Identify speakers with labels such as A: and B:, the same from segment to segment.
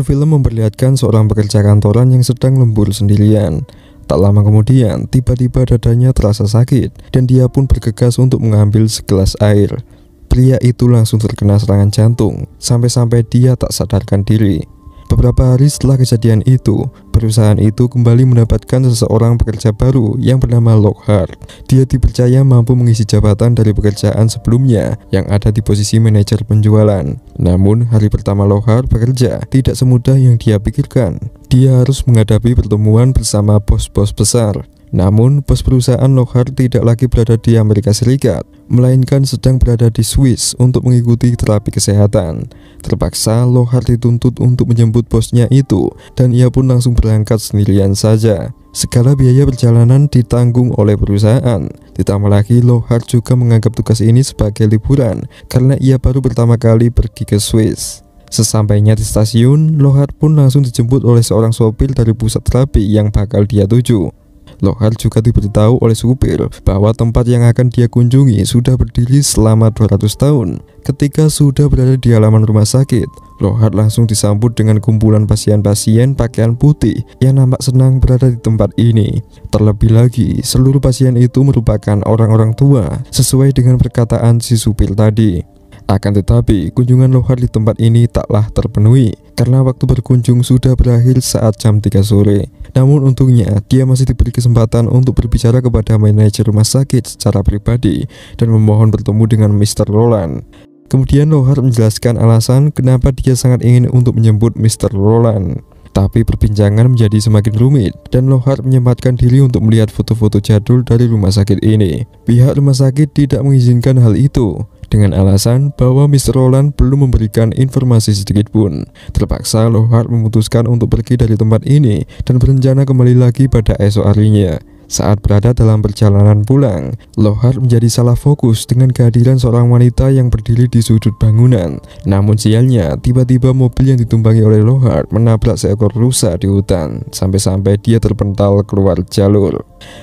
A: Awal film memperlihatkan seorang pekerja kantoran yang sedang lembur sendirian. Tak lama kemudian, tiba-tiba dadanya terasa sakit dan dia pun bergegas untuk mengambil segelas air. Pria itu langsung terkena serangan jantung, sampai-sampai dia tak sadarkan diri. Beberapa hari setelah kejadian itu, perusahaan itu kembali mendapatkan seseorang pekerja baru yang bernama Lockhart. Dia dipercaya mampu mengisi jabatan dari pekerjaan sebelumnya yang ada di posisi manajer penjualan. Namun, hari pertama Lockhart bekerja tidak semudah yang dia pikirkan. Dia harus menghadapi pertemuan bersama bos-bos besar namun, bos perusahaan Lockhart tidak lagi berada di Amerika Serikat, melainkan sedang berada di Swiss untuk mengikuti terapi kesehatan. Terpaksa, Lockhart dituntut untuk menjemput bosnya itu, dan ia pun langsung berangkat sendirian saja. Segala biaya perjalanan ditanggung oleh perusahaan. Ditambah lagi, Lockhart juga menganggap tugas ini sebagai liburan, karena ia baru pertama kali pergi ke Swiss. Sesampainya di stasiun, Lohar pun langsung dijemput oleh seorang sopir dari pusat terapi yang bakal dia tuju. Lohar juga diberitahu oleh supir bahwa tempat yang akan dia kunjungi sudah berdiri selama 200 tahun. Ketika sudah berada di halaman rumah sakit, Lohar langsung disambut dengan kumpulan pasien-pasien pakaian putih yang nampak senang berada di tempat ini. Terlebih lagi, seluruh pasien itu merupakan orang-orang tua sesuai dengan perkataan si supir tadi. Akan tetapi, kunjungan Lohar di tempat ini taklah terpenuhi karena waktu berkunjung sudah berakhir saat jam 3 sore. Namun untungnya, dia masih diberi kesempatan untuk berbicara kepada manajer rumah sakit secara pribadi dan memohon bertemu dengan Mr. Roland. Kemudian Lohar menjelaskan alasan kenapa dia sangat ingin untuk menyebut Mr. Roland. Tapi perbincangan menjadi semakin rumit dan Lohar menyempatkan diri untuk melihat foto-foto jadul dari rumah sakit ini. Pihak rumah sakit tidak mengizinkan hal itu dengan alasan bahwa Mr. Roland belum memberikan informasi sedikit pun. Terpaksa Lohart memutuskan untuk pergi dari tempat ini dan berencana kembali lagi pada esok harinya. Saat berada dalam perjalanan pulang, Lohar menjadi salah fokus dengan kehadiran seorang wanita yang berdiri di sudut bangunan. Namun sialnya, tiba-tiba mobil yang ditumpangi oleh Lohar menabrak seekor rusa di hutan, sampai-sampai dia terpental keluar jalur.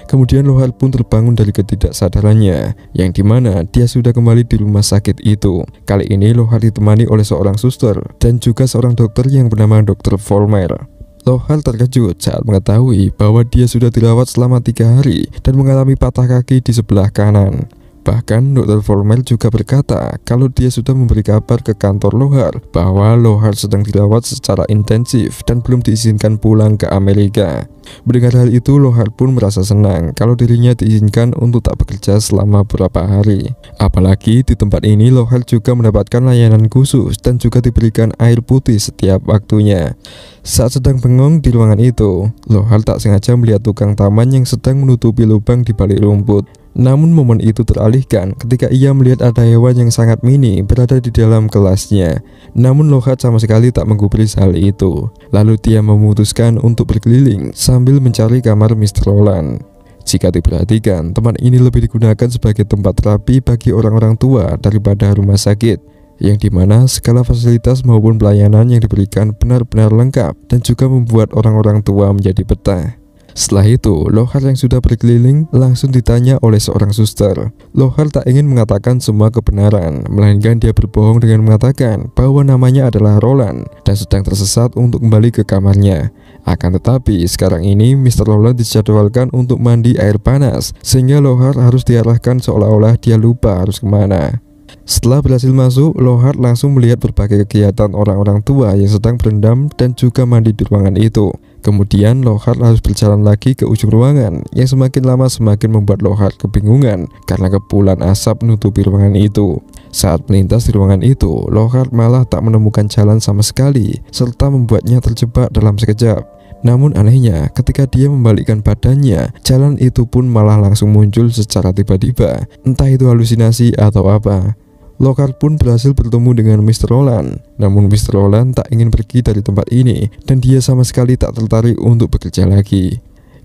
A: Kemudian Lohal pun terbangun dari ketidaksadarannya, yang dimana dia sudah kembali di rumah sakit itu. Kali ini Lohal ditemani oleh seorang suster dan juga seorang dokter yang bernama Dr. Volmer. Lohal terkejut saat mengetahui bahwa dia sudah dirawat selama tiga hari dan mengalami patah kaki di sebelah kanan. Bahkan dokter Formel juga berkata kalau dia sudah memberi kabar ke kantor Lohar bahwa Lohar sedang dirawat secara intensif dan belum diizinkan pulang ke Amerika. Mendengar hal itu, Lohar pun merasa senang kalau dirinya diizinkan untuk tak bekerja selama beberapa hari. Apalagi di tempat ini, Lohar juga mendapatkan layanan khusus dan juga diberikan air putih setiap waktunya. Saat sedang bengong di ruangan itu, Lohar tak sengaja melihat tukang taman yang sedang menutupi lubang di balik rumput. Namun momen itu teralihkan ketika ia melihat ada hewan yang sangat mini berada di dalam kelasnya. Namun Lohat sama sekali tak menggubris hal itu. Lalu dia memutuskan untuk berkeliling sambil mencari kamar Mr. Roland. Jika diperhatikan, tempat ini lebih digunakan sebagai tempat terapi bagi orang-orang tua daripada rumah sakit, yang dimana segala fasilitas maupun pelayanan yang diberikan benar-benar lengkap dan juga membuat orang-orang tua menjadi betah. Setelah itu, Lohar yang sudah berkeliling langsung ditanya oleh seorang suster. Lohar tak ingin mengatakan semua kebenaran, melainkan dia berbohong dengan mengatakan bahwa namanya adalah Roland dan sedang tersesat untuk kembali ke kamarnya. Akan tetapi, sekarang ini Mr. Roland dijadwalkan untuk mandi air panas, sehingga Lohar harus diarahkan seolah-olah dia lupa harus kemana. Setelah berhasil masuk, Lohart langsung melihat berbagai kegiatan orang-orang tua yang sedang berendam dan juga mandi di ruangan itu. Kemudian Lohart harus berjalan lagi ke ujung ruangan yang semakin lama semakin membuat Lohart kebingungan karena kepulan asap menutupi ruangan itu. Saat melintas di ruangan itu, Lohart malah tak menemukan jalan sama sekali serta membuatnya terjebak dalam sekejap. Namun anehnya, ketika dia membalikkan badannya, jalan itu pun malah langsung muncul secara tiba-tiba. Entah itu halusinasi atau apa. Lockhart pun berhasil bertemu dengan Mr. Roland. Namun Mr. Roland tak ingin pergi dari tempat ini dan dia sama sekali tak tertarik untuk bekerja lagi.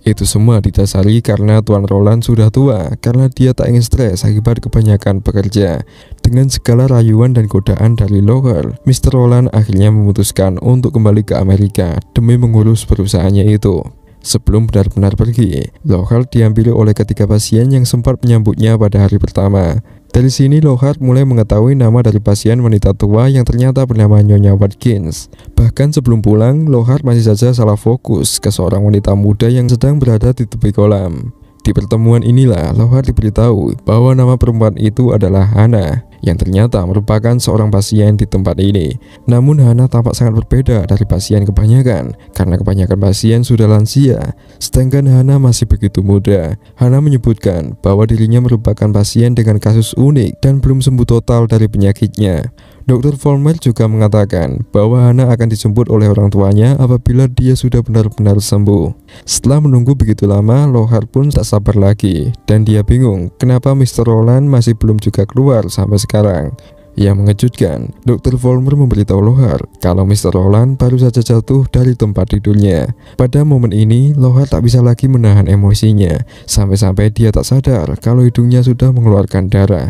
A: Itu semua didasari karena Tuan Roland sudah tua karena dia tak ingin stres akibat kebanyakan pekerja. Dengan segala rayuan dan godaan dari Lockhart, Mr. Roland akhirnya memutuskan untuk kembali ke Amerika demi mengurus perusahaannya itu. Sebelum benar-benar pergi, Local diambil oleh ketiga pasien yang sempat menyambutnya pada hari pertama. Dari sini Lohart mulai mengetahui nama dari pasien wanita tua yang ternyata bernama Nyonya Watkins. Bahkan sebelum pulang, Lohart masih saja salah fokus ke seorang wanita muda yang sedang berada di tepi kolam. Di pertemuan inilah Lohart diberitahu bahwa nama perempuan itu adalah Hana yang ternyata merupakan seorang pasien di tempat ini. Namun Hana tampak sangat berbeda dari pasien kebanyakan karena kebanyakan pasien sudah lansia, sedangkan Hana masih begitu muda. Hana menyebutkan bahwa dirinya merupakan pasien dengan kasus unik dan belum sembuh total dari penyakitnya. Dr. Vollmer juga mengatakan bahwa Hana akan dijemput oleh orang tuanya apabila dia sudah benar-benar sembuh. Setelah menunggu begitu lama, Lohar pun tak sabar lagi dan dia bingung kenapa Mr. Roland masih belum juga keluar sampai sekarang. Yang mengejutkan, Dr. Volmer memberitahu Lohar kalau Mr. Roland baru saja jatuh dari tempat tidurnya. Pada momen ini, Lohar tak bisa lagi menahan emosinya, sampai-sampai dia tak sadar kalau hidungnya sudah mengeluarkan darah.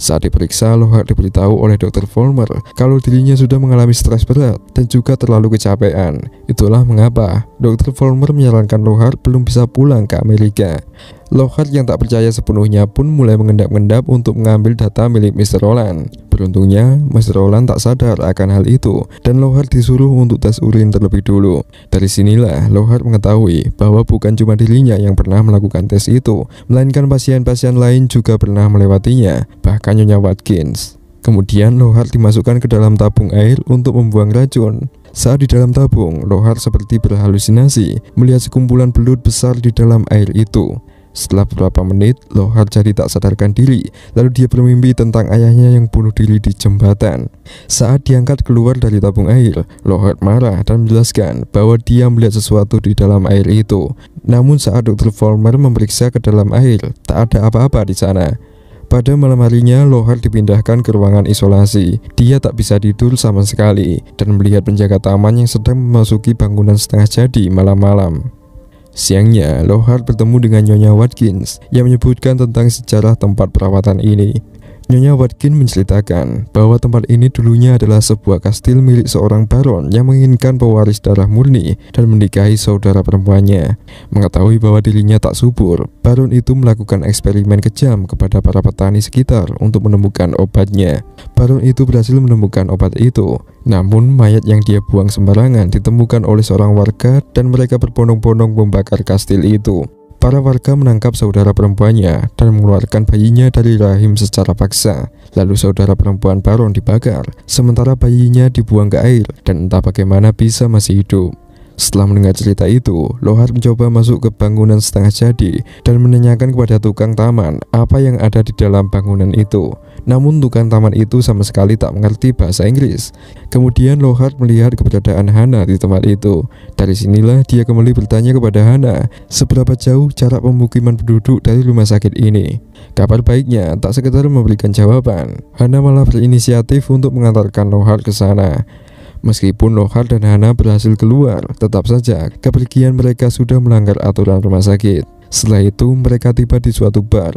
A: Saat diperiksa, Lohar diberitahu oleh dokter Vollmer kalau dirinya sudah mengalami stres berat dan juga terlalu kecapean. Itulah mengapa dokter Vollmer menyarankan Lohar belum bisa pulang ke Amerika. Lockhart yang tak percaya sepenuhnya pun mulai mengendap-endap untuk mengambil data milik Mr. Roland. Beruntungnya, Mr. Roland tak sadar akan hal itu dan Lockhart disuruh untuk tes urin terlebih dulu. Dari sinilah Lockhart mengetahui bahwa bukan cuma dirinya yang pernah melakukan tes itu, melainkan pasien-pasien lain juga pernah melewatinya, bahkan Nyonya Watkins. Kemudian Lohar dimasukkan ke dalam tabung air untuk membuang racun. Saat di dalam tabung, Lohar seperti berhalusinasi melihat sekumpulan belut besar di dalam air itu. Setelah beberapa menit, Lohar jadi tak sadarkan diri, lalu dia bermimpi tentang ayahnya yang bunuh diri di jembatan. Saat diangkat keluar dari tabung air, Lohar marah dan menjelaskan bahwa dia melihat sesuatu di dalam air itu. Namun saat Dr. Volmer memeriksa ke dalam air, tak ada apa-apa di sana. Pada malam harinya, Lohar dipindahkan ke ruangan isolasi. Dia tak bisa tidur sama sekali dan melihat penjaga taman yang sedang memasuki bangunan setengah jadi malam-malam. Siangnya, Lohar bertemu dengan Nyonya Watkins yang menyebutkan tentang sejarah tempat perawatan ini. Nyonya Watkin menceritakan bahwa tempat ini dulunya adalah sebuah kastil milik seorang baron yang menginginkan pewaris darah murni dan menikahi saudara perempuannya. Mengetahui bahwa dirinya tak subur, baron itu melakukan eksperimen kejam kepada para petani sekitar untuk menemukan obatnya. Baron itu berhasil menemukan obat itu, namun mayat yang dia buang sembarangan ditemukan oleh seorang warga dan mereka berbondong-bondong membakar kastil itu. Para warga menangkap saudara perempuannya dan mengeluarkan bayinya dari rahim secara paksa. Lalu saudara perempuan Baron dibakar, sementara bayinya dibuang ke air dan entah bagaimana bisa masih hidup. Setelah mendengar cerita itu, Lohar mencoba masuk ke bangunan setengah jadi dan menanyakan kepada tukang taman apa yang ada di dalam bangunan itu. Namun tukang taman itu sama sekali tak mengerti bahasa Inggris. Kemudian Lohar melihat keberadaan Hana di tempat itu. Dari sinilah dia kembali bertanya kepada Hana, seberapa jauh jarak pemukiman penduduk dari rumah sakit ini? Kabar baiknya, tak sekedar memberikan jawaban, Hana malah berinisiatif untuk mengantarkan Lohar ke sana. Meskipun Lohar dan Hana berhasil keluar, tetap saja kepergian mereka sudah melanggar aturan rumah sakit. Setelah itu, mereka tiba di suatu bar.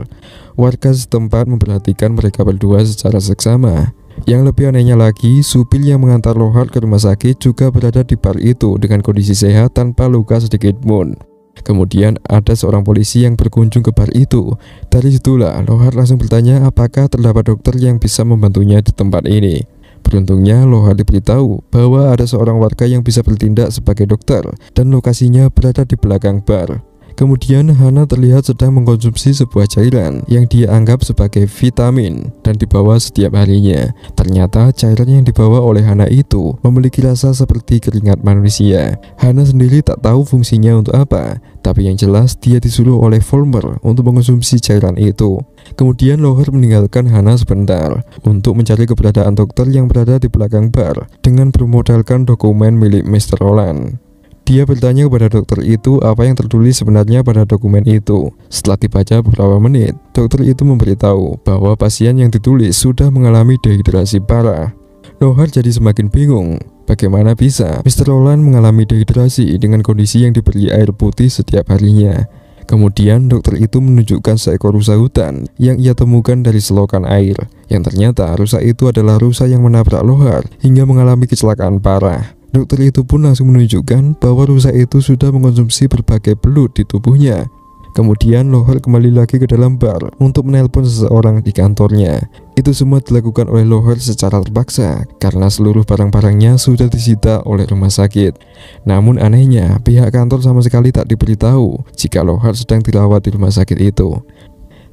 A: Warga setempat memperhatikan mereka berdua secara seksama. Yang lebih anehnya lagi, supir yang mengantar Lohar ke rumah sakit juga berada di bar itu dengan kondisi sehat tanpa luka sedikit pun. Kemudian ada seorang polisi yang berkunjung ke bar itu. Dari situlah Lohar langsung bertanya apakah terdapat dokter yang bisa membantunya di tempat ini. Beruntungnya, Loha diberitahu bahwa ada seorang warga yang bisa bertindak sebagai dokter dan lokasinya berada di belakang bar. Kemudian Hana terlihat sedang mengkonsumsi sebuah cairan yang dia anggap sebagai vitamin dan dibawa setiap harinya. Ternyata cairan yang dibawa oleh Hana itu memiliki rasa seperti keringat manusia. Hana sendiri tak tahu fungsinya untuk apa, tapi yang jelas dia disuruh oleh Volmer untuk mengonsumsi cairan itu. Kemudian Loher meninggalkan Hana sebentar untuk mencari keberadaan dokter yang berada di belakang bar dengan bermodalkan dokumen milik Mr. Roland. Dia bertanya kepada dokter itu apa yang tertulis sebenarnya pada dokumen itu. Setelah dibaca beberapa menit, dokter itu memberitahu bahwa pasien yang ditulis sudah mengalami dehidrasi parah. Nohar jadi semakin bingung. Bagaimana bisa Mr. Roland mengalami dehidrasi dengan kondisi yang diberi air putih setiap harinya? Kemudian dokter itu menunjukkan seekor rusa hutan yang ia temukan dari selokan air Yang ternyata rusa itu adalah rusa yang menabrak lohar hingga mengalami kecelakaan parah Dokter itu pun langsung menunjukkan bahwa rusa itu sudah mengonsumsi berbagai belut di tubuhnya. Kemudian Lohar kembali lagi ke dalam bar untuk menelpon seseorang di kantornya. Itu semua dilakukan oleh Lohar secara terpaksa karena seluruh barang-barangnya sudah disita oleh rumah sakit. Namun anehnya, pihak kantor sama sekali tak diberitahu jika Lohar sedang dirawat di rumah sakit itu.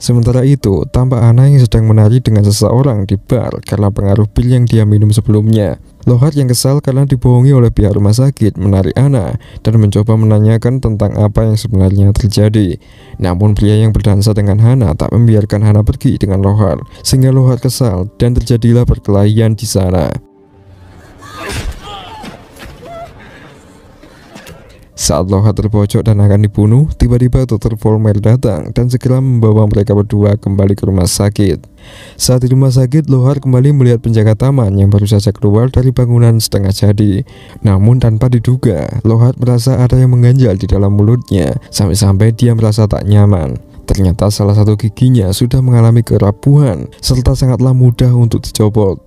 A: Sementara itu, tampak Ana yang sedang menari dengan seseorang di bar karena pengaruh pil yang dia minum sebelumnya. Lohat yang kesal karena dibohongi oleh pihak rumah sakit menarik Ana dan mencoba menanyakan tentang apa yang sebenarnya terjadi. Namun pria yang berdansa dengan Hana tak membiarkan Hana pergi dengan Lohat, sehingga Lohat kesal dan terjadilah perkelahian di sana. Saat Loha terpojok dan akan dibunuh, tiba-tiba Dr. Volmer datang dan segera membawa mereka berdua kembali ke rumah sakit. Saat di rumah sakit, Lohar kembali melihat penjaga taman yang baru saja keluar dari bangunan setengah jadi. Namun tanpa diduga, Lohar merasa ada yang mengganjal di dalam mulutnya, sampai-sampai dia merasa tak nyaman. Ternyata salah satu giginya sudah mengalami kerapuhan, serta sangatlah mudah untuk dicopot.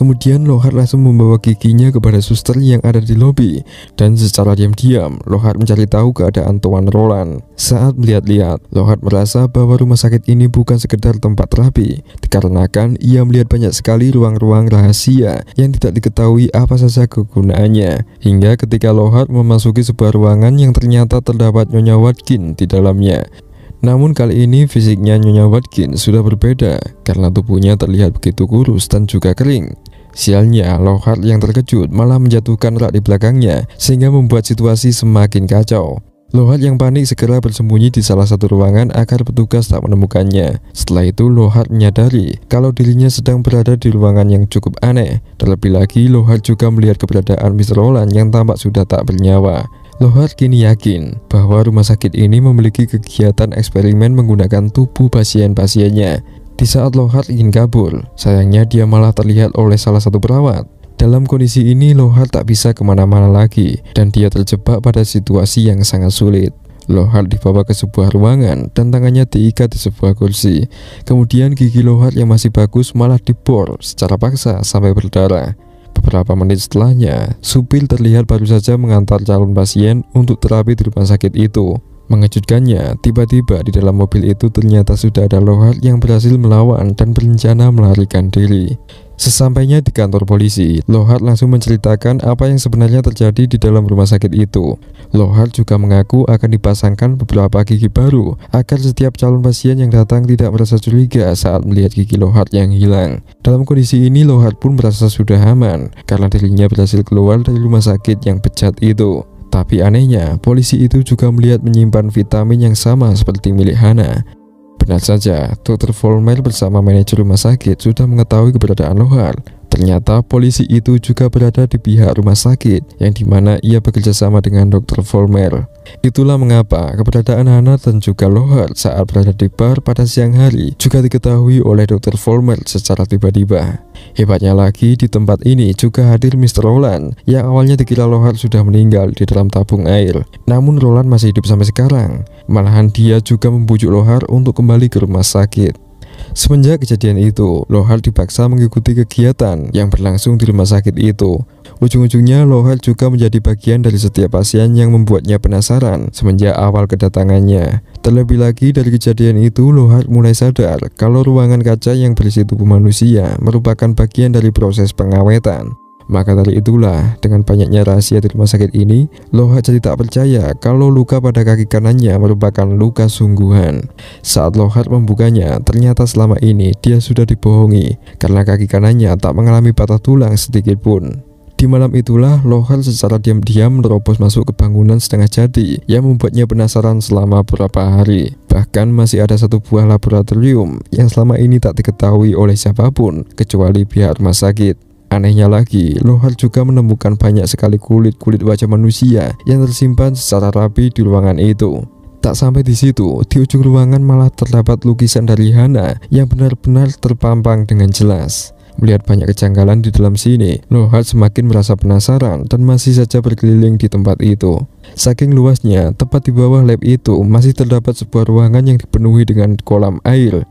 A: Kemudian Lohar langsung membawa giginya kepada suster yang ada di lobi dan secara diam-diam Lohar mencari tahu keadaan Tuan Roland. Saat melihat-lihat, Lohar merasa bahwa rumah sakit ini bukan sekedar tempat terapi dikarenakan ia melihat banyak sekali ruang-ruang rahasia yang tidak diketahui apa saja kegunaannya. Hingga ketika Lohar memasuki sebuah ruangan yang ternyata terdapat Nyonya Watkin di dalamnya. Namun kali ini fisiknya Nyonya Watkins sudah berbeda karena tubuhnya terlihat begitu kurus dan juga kering. Sialnya, Lockhart yang terkejut malah menjatuhkan rak di belakangnya sehingga membuat situasi semakin kacau. Lohat yang panik segera bersembunyi di salah satu ruangan agar petugas tak menemukannya. Setelah itu, Lohat menyadari kalau dirinya sedang berada di ruangan yang cukup aneh. Terlebih lagi, Lohat juga melihat keberadaan Mr. Roland yang tampak sudah tak bernyawa. Lohat kini yakin bahwa rumah sakit ini memiliki kegiatan eksperimen menggunakan tubuh pasien-pasiennya. Di saat Lohat ingin kabur, sayangnya dia malah terlihat oleh salah satu perawat. Dalam kondisi ini, Lohat tak bisa kemana-mana lagi, dan dia terjebak pada situasi yang sangat sulit. Lohat dibawa ke sebuah ruangan dan tangannya diikat di sebuah kursi. Kemudian gigi Lohat yang masih bagus malah dibor secara paksa sampai berdarah. Beberapa menit setelahnya, Supil terlihat baru saja mengantar calon pasien untuk terapi di rumah sakit itu. Mengejutkannya, tiba-tiba di dalam mobil itu ternyata sudah ada Lohar yang berhasil melawan dan berencana melarikan diri. Sesampainya di kantor polisi, Lohar langsung menceritakan apa yang sebenarnya terjadi di dalam rumah sakit itu. Lohar juga mengaku akan dipasangkan beberapa gigi baru agar setiap calon pasien yang datang tidak merasa curiga saat melihat gigi Lohar yang hilang. Dalam kondisi ini, Lohar pun merasa sudah aman karena dirinya berhasil keluar dari rumah sakit yang pecat itu. Tapi anehnya, polisi itu juga melihat menyimpan vitamin yang sama seperti milik Hana. Benar saja, Dr. Volmel bersama manajer rumah sakit sudah mengetahui keberadaan Lohar Ternyata polisi itu juga berada di pihak rumah sakit yang dimana ia bekerja sama dengan Dr. Volmer. Itulah mengapa keberadaan Hana dan juga Lohar saat berada di bar pada siang hari juga diketahui oleh Dr. Volmer secara tiba-tiba. Hebatnya lagi di tempat ini juga hadir Mr. Roland yang awalnya dikira Lohar sudah meninggal di dalam tabung air. Namun Roland masih hidup sampai sekarang. Malahan dia juga membujuk Lohar untuk kembali ke rumah sakit. Semenjak kejadian itu, Lohal dipaksa mengikuti kegiatan yang berlangsung di rumah sakit itu. Ujung-ujungnya Lohal juga menjadi bagian dari setiap pasien yang membuatnya penasaran semenjak awal kedatangannya. Terlebih lagi dari kejadian itu, Lohal mulai sadar kalau ruangan kaca yang berisi tubuh manusia merupakan bagian dari proses pengawetan. Maka dari itulah, dengan banyaknya rahasia di rumah sakit ini, Loha jadi tak percaya kalau luka pada kaki kanannya merupakan luka sungguhan. Saat Lohat membukanya, ternyata selama ini dia sudah dibohongi karena kaki kanannya tak mengalami patah tulang sedikit pun. Di malam itulah, Lohan secara diam-diam menerobos masuk ke bangunan setengah jadi yang membuatnya penasaran selama beberapa hari. Bahkan masih ada satu buah laboratorium yang selama ini tak diketahui oleh siapapun kecuali pihak rumah sakit. Anehnya lagi, Lohar juga menemukan banyak sekali kulit-kulit wajah manusia yang tersimpan secara rapi di ruangan itu. Tak sampai di situ, di ujung ruangan malah terdapat lukisan dari Hana yang benar-benar terpampang dengan jelas. Melihat banyak kejanggalan di dalam sini, Lohar semakin merasa penasaran dan masih saja berkeliling di tempat itu. Saking luasnya, tepat di bawah lab itu masih terdapat sebuah ruangan yang dipenuhi dengan kolam air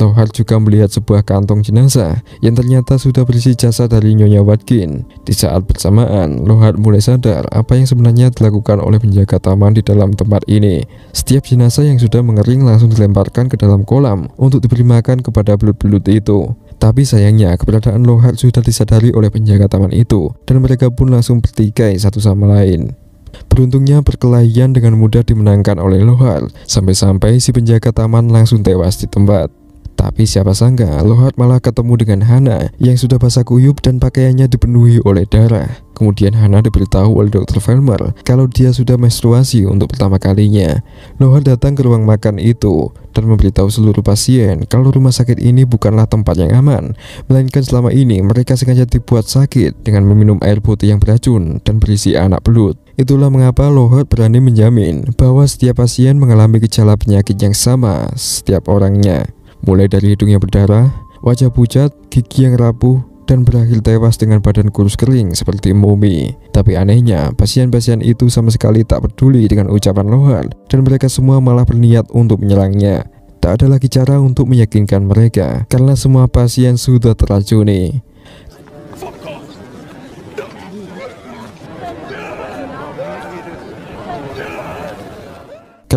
A: Lohar juga melihat sebuah kantong jenazah yang ternyata sudah berisi jasad dari Nyonya Watkin. Di saat bersamaan, Lohar mulai sadar apa yang sebenarnya dilakukan oleh penjaga taman di dalam tempat ini. Setiap jenazah yang sudah mengering langsung dilemparkan ke dalam kolam untuk diberi makan kepada belut-belut itu. Tapi sayangnya keberadaan Lohar sudah disadari oleh penjaga taman itu dan mereka pun langsung bertikai satu sama lain. Beruntungnya perkelahian dengan mudah dimenangkan oleh Lohar sampai-sampai si penjaga taman langsung tewas di tempat. Tapi siapa sangka, Lohat malah ketemu dengan Hana yang sudah basah kuyup dan pakaiannya dipenuhi oleh darah. Kemudian Hana diberitahu oleh Dr. Velmer kalau dia sudah menstruasi untuk pertama kalinya. Lohat datang ke ruang makan itu dan memberitahu seluruh pasien kalau rumah sakit ini bukanlah tempat yang aman, melainkan selama ini mereka sengaja dibuat sakit dengan meminum air putih yang beracun dan berisi anak belut. Itulah mengapa Lohat berani menjamin bahwa setiap pasien mengalami gejala penyakit yang sama setiap orangnya mulai dari hidung yang berdarah, wajah pucat, gigi yang rapuh, dan berakhir tewas dengan badan kurus kering seperti mumi. Tapi anehnya, pasien-pasien itu sama sekali tak peduli dengan ucapan Lohan dan mereka semua malah berniat untuk menyerangnya. Tak ada lagi cara untuk meyakinkan mereka karena semua pasien sudah teracuni.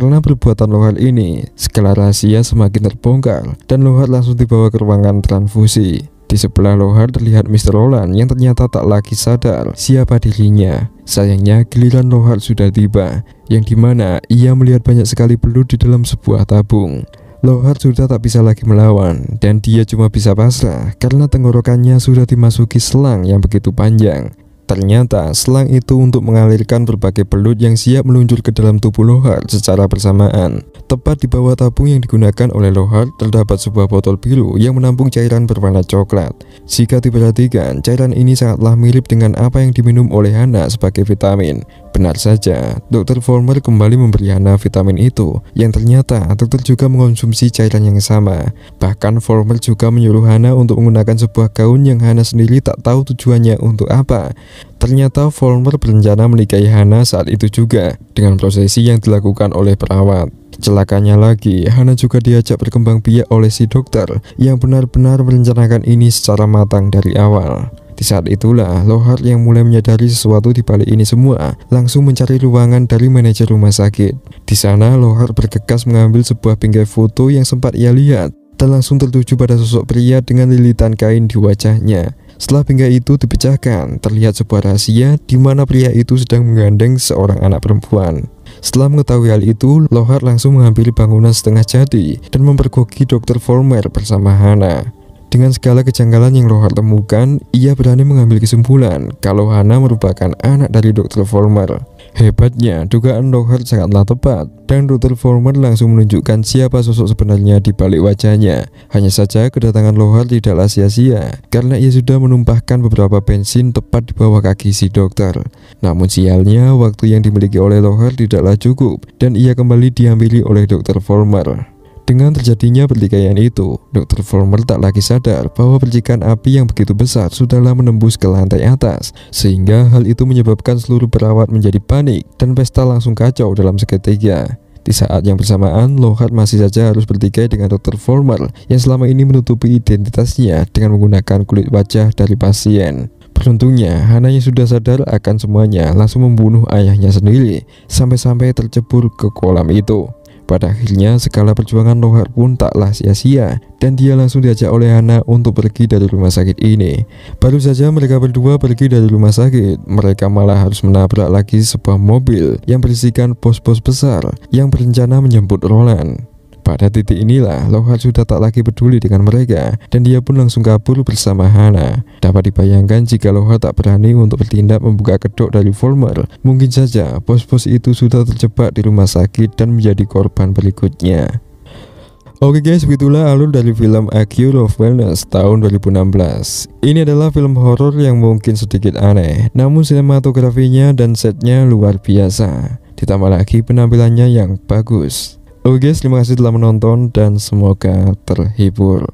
A: Karena perbuatan Lohar ini, segala rahasia semakin terbongkar dan Lohar langsung dibawa ke ruangan transfusi. Di sebelah Lohar terlihat Mr. Roland yang ternyata tak lagi sadar siapa dirinya. Sayangnya giliran Lohar sudah tiba, yang dimana ia melihat banyak sekali belut di dalam sebuah tabung. Lohar sudah tak bisa lagi melawan dan dia cuma bisa pasrah karena tenggorokannya sudah dimasuki selang yang begitu panjang. Ternyata selang itu untuk mengalirkan berbagai pelut yang siap meluncur ke dalam tubuh Lohar secara bersamaan. Tepat di bawah tabung yang digunakan oleh Lohar terdapat sebuah botol biru yang menampung cairan berwarna coklat. Jika diperhatikan, cairan ini sangatlah mirip dengan apa yang diminum oleh Hana sebagai vitamin. Benar saja, dokter Former kembali memberi Hana vitamin itu, yang ternyata dokter juga mengonsumsi cairan yang sama. Bahkan Former juga menyuruh Hana untuk menggunakan sebuah gaun yang Hana sendiri tak tahu tujuannya untuk apa. Ternyata Volmer berencana menikahi Hana saat itu juga dengan prosesi yang dilakukan oleh perawat. Celakanya lagi, Hana juga diajak berkembang biak oleh si dokter yang benar-benar merencanakan ini secara matang dari awal. Di saat itulah, Lohar yang mulai menyadari sesuatu di balik ini semua langsung mencari ruangan dari manajer rumah sakit. Di sana, Lohar bergegas mengambil sebuah bingkai foto yang sempat ia lihat dan langsung tertuju pada sosok pria dengan lilitan kain di wajahnya setelah bingkai itu dipecahkan, terlihat sebuah rahasia di mana pria itu sedang menggandeng seorang anak perempuan. Setelah mengetahui hal itu, Lohar langsung menghampiri bangunan setengah jadi dan mempergoki Dr. Volmer bersama Hana. Dengan segala kejanggalan yang Lohar temukan, ia berani mengambil kesimpulan kalau Hana merupakan anak dari Dr. Former. Hebatnya, dugaan Lohar sangatlah tepat, dan Dr. Former langsung menunjukkan siapa sosok sebenarnya di balik wajahnya. Hanya saja kedatangan Lohar tidaklah sia-sia, karena ia sudah menumpahkan beberapa bensin tepat di bawah kaki si dokter. Namun sialnya, waktu yang dimiliki oleh Lohar tidaklah cukup, dan ia kembali diambil oleh Dr. Former. Dengan terjadinya pertikaian itu, Dr. Former tak lagi sadar bahwa percikan api yang begitu besar sudahlah menembus ke lantai atas, sehingga hal itu menyebabkan seluruh perawat menjadi panik dan pesta langsung kacau dalam seketika. Di saat yang bersamaan, Lohat masih saja harus bertikai dengan Dr. Former yang selama ini menutupi identitasnya dengan menggunakan kulit wajah dari pasien. Beruntungnya, Hana yang sudah sadar akan semuanya langsung membunuh ayahnya sendiri sampai-sampai tercebur ke kolam itu. Pada akhirnya, segala perjuangan Lohar pun taklah sia-sia dan dia langsung diajak oleh Hana untuk pergi dari rumah sakit ini. Baru saja mereka berdua pergi dari rumah sakit, mereka malah harus menabrak lagi sebuah mobil yang berisikan pos-pos besar yang berencana menjemput Roland. Pada titik inilah, Lohan sudah tak lagi peduli dengan mereka, dan dia pun langsung kabur bersama Hana. Dapat dibayangkan jika Lohan tak berani untuk bertindak membuka kedok dari Former, mungkin saja bos-bos itu sudah terjebak di rumah sakit dan menjadi korban berikutnya. Oke okay guys, begitulah alur dari film A Cure of Wellness tahun 2016 Ini adalah film horor yang mungkin sedikit aneh Namun sinematografinya dan setnya luar biasa Ditambah lagi penampilannya yang bagus Oke guys, terima kasih telah menonton dan semoga terhibur.